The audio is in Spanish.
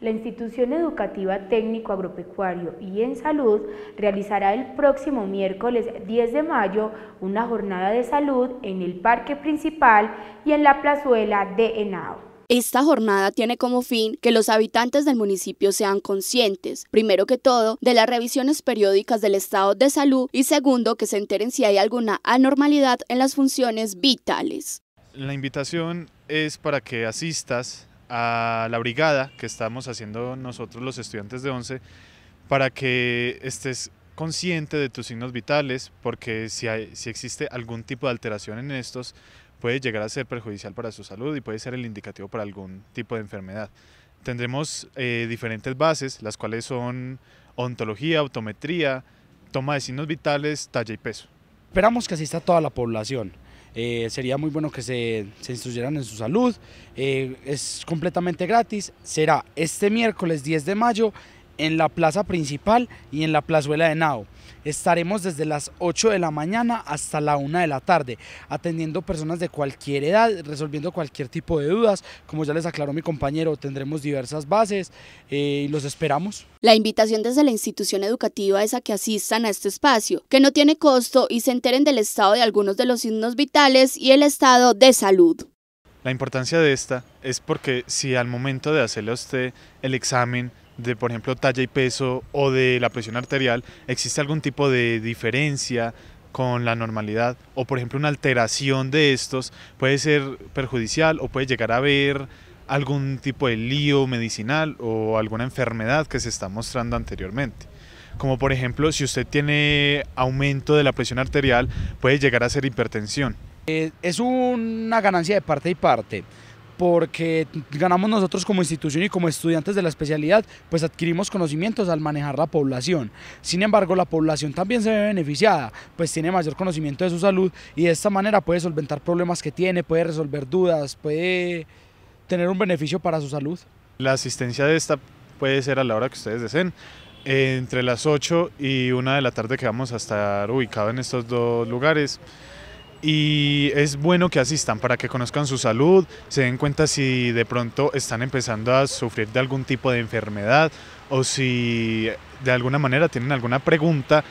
La institución educativa técnico agropecuario y en salud realizará el próximo miércoles 10 de mayo una jornada de salud en el parque principal y en la plazuela de Henao. Esta jornada tiene como fin que los habitantes del municipio sean conscientes, primero que todo, de las revisiones periódicas del estado de salud y segundo, que se enteren si hay alguna anormalidad en las funciones vitales. La invitación es para que asistas a la brigada que estamos haciendo nosotros los estudiantes de 11 para que estés consciente de tus signos vitales, porque si, si existe algún tipo de alteración en estos, puede llegar a ser perjudicial para su salud y puede ser el indicativo para algún tipo de enfermedad. Tendremos eh, diferentes bases, las cuales son ontología, autometría, toma de signos vitales, talla y peso. Esperamos que asista toda la población. Eh, sería muy bueno que se, instruyeran en su salud, eh, es completamente gratis, será este miércoles 10 de mayo en la plaza principal y en la plazuela de Nao. Estaremos desde las 8 de la mañana hasta la 1 de la tarde, atendiendo personas de cualquier edad, resolviendo cualquier tipo de dudas. Como ya les aclaró mi compañero, tendremos diversas bases eh, y los esperamos. La invitación desde la institución educativa es a que asistan a este espacio, que no tiene costo y se enteren del estado de algunos de los signos vitales y el estado de salud. La importancia de esta es porque si al momento de hacerle a usted el examen de, por ejemplo, talla y peso o de la presión arterial, ¿existe algún tipo de diferencia con la normalidad? O, por ejemplo, una alteración de estos puede ser perjudicial o puede llegar a haber algún tipo de lío medicinal o alguna enfermedad que se está mostrando anteriormente. Como por ejemplo, si usted tiene aumento de la presión arterial, puede llegar a ser hipertensión. Eh, es una ganancia de parte y parte porque ganamos nosotros como institución y como estudiantes de la especialidad, pues adquirimos conocimientos al manejar la población. Sin embargo, la población también se ve beneficiada, pues tiene mayor conocimiento de su salud y de esta manera puede solventar problemas que tiene, puede resolver dudas, puede tener un beneficio para su salud. La asistencia de esta puede ser a la hora que ustedes deseen, eh, entre las 8 y 1 de la tarde que vamos a estar ubicados en estos dos lugares y es bueno que asistan para que conozcan su salud, se den cuenta si de pronto están empezando a sufrir de algún tipo de enfermedad o si de alguna manera tienen alguna pregunta